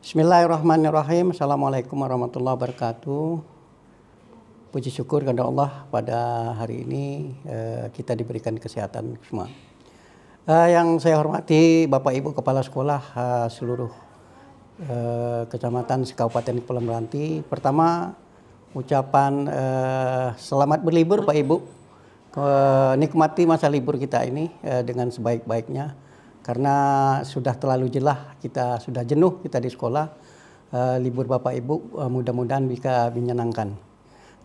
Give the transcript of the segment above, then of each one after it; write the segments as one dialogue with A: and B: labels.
A: Bismillahirrahmanirrahim. Assalamualaikum warahmatullahi wabarakatuh. Puji syukur kepada Allah pada hari ini eh, kita diberikan kesehatan semua. Eh, yang saya hormati Bapak Ibu Kepala Sekolah eh, seluruh eh, kecamatan sekabupaten Kepulauan Meranti. Pertama ucapan eh, selamat berlibur Pak Ibu. Eh, nikmati masa libur kita ini eh, dengan sebaik-baiknya karena sudah terlalu jelas, kita sudah jenuh kita di sekolah uh, libur bapak ibu uh, mudah-mudahan bisa menyenangkan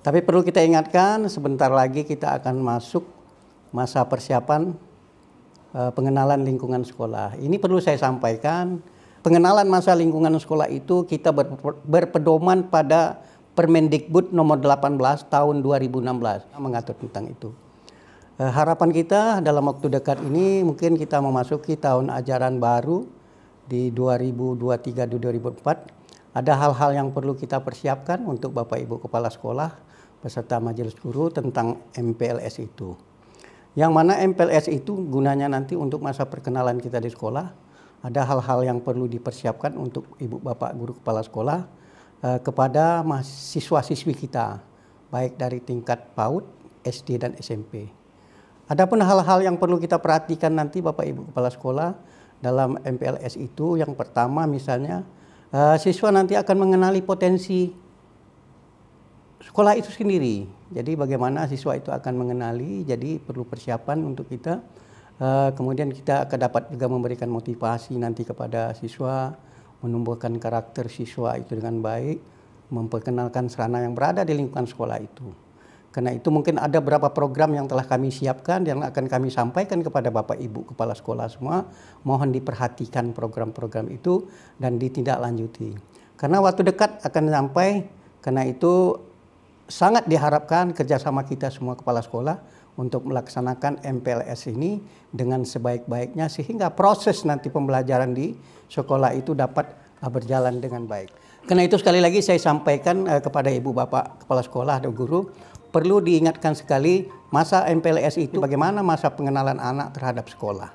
A: tapi perlu kita ingatkan sebentar lagi kita akan masuk masa persiapan uh, pengenalan lingkungan sekolah ini perlu saya sampaikan pengenalan masa lingkungan sekolah itu kita ber, berpedoman pada Permendikbud nomor 18 tahun 2016 mengatur tentang itu. Eh, harapan kita dalam waktu dekat ini mungkin kita memasuki tahun ajaran baru di 2023 empat Ada hal-hal yang perlu kita persiapkan untuk Bapak Ibu Kepala Sekolah beserta Majelis Guru tentang MPLS itu. Yang mana MPLS itu gunanya nanti untuk masa perkenalan kita di sekolah. Ada hal-hal yang perlu dipersiapkan untuk Ibu Bapak Guru Kepala Sekolah eh, kepada mahasiswa-siswi kita, baik dari tingkat PAUD, SD, dan SMP. Adapun hal-hal yang perlu kita perhatikan nanti Bapak Ibu kepala sekolah dalam MPLS itu yang pertama misalnya eh, siswa nanti akan mengenali potensi sekolah itu sendiri. Jadi bagaimana siswa itu akan mengenali, jadi perlu persiapan untuk kita. Eh, kemudian kita akan dapat juga memberikan motivasi nanti kepada siswa, menumbuhkan karakter siswa itu dengan baik, memperkenalkan serana yang berada di lingkungan sekolah itu. Karena itu mungkin ada beberapa program yang telah kami siapkan yang akan kami sampaikan kepada Bapak Ibu kepala sekolah semua. Mohon diperhatikan program-program itu dan ditindaklanjuti. Karena waktu dekat akan sampai, karena itu sangat diharapkan kerjasama kita semua kepala sekolah untuk melaksanakan MPLS ini dengan sebaik-baiknya sehingga proses nanti pembelajaran di sekolah itu dapat ah, berjalan dengan baik. Karena itu sekali lagi saya sampaikan eh, kepada ibu bapak kepala sekolah dan guru perlu diingatkan sekali masa MPLS itu bagaimana masa pengenalan anak terhadap sekolah.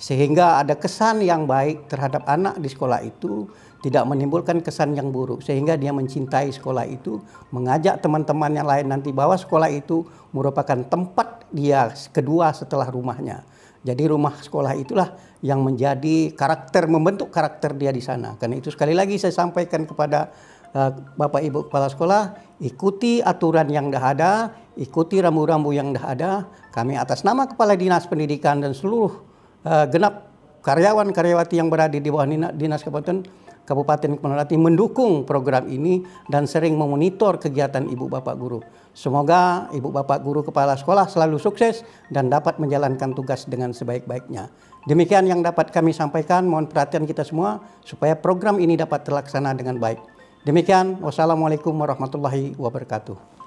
A: Sehingga ada kesan yang baik terhadap anak di sekolah itu tidak menimbulkan kesan yang buruk sehingga dia mencintai sekolah itu, mengajak teman-teman yang lain nanti bahwa sekolah itu merupakan tempat dia kedua setelah rumahnya. Jadi rumah sekolah itulah yang menjadi karakter membentuk karakter dia di sana. Karena itu sekali lagi saya sampaikan kepada Eh, Bapak Ibu kepala sekolah, ikuti aturan yang dah ada, ikuti rambu-rambu yang dah ada. Kami atas nama Kepala Dinas Pendidikan dan seluruh uh, genap karyawan-karyawati yang berada di bawah Dinas Kabupaten Kabupaten Kepulauan mendukung program ini dan sering memonitor kegiatan Ibu Bapak Guru. Semoga Ibu Bapak Guru Kepala Sekolah selalu sukses dan dapat menjalankan tugas dengan sebaik-baiknya. Demikian yang dapat kami sampaikan, mohon perhatian kita semua supaya program ini dapat terlaksana dengan baik. Demikian, wassalamualaikum warahmatullahi wabarakatuh.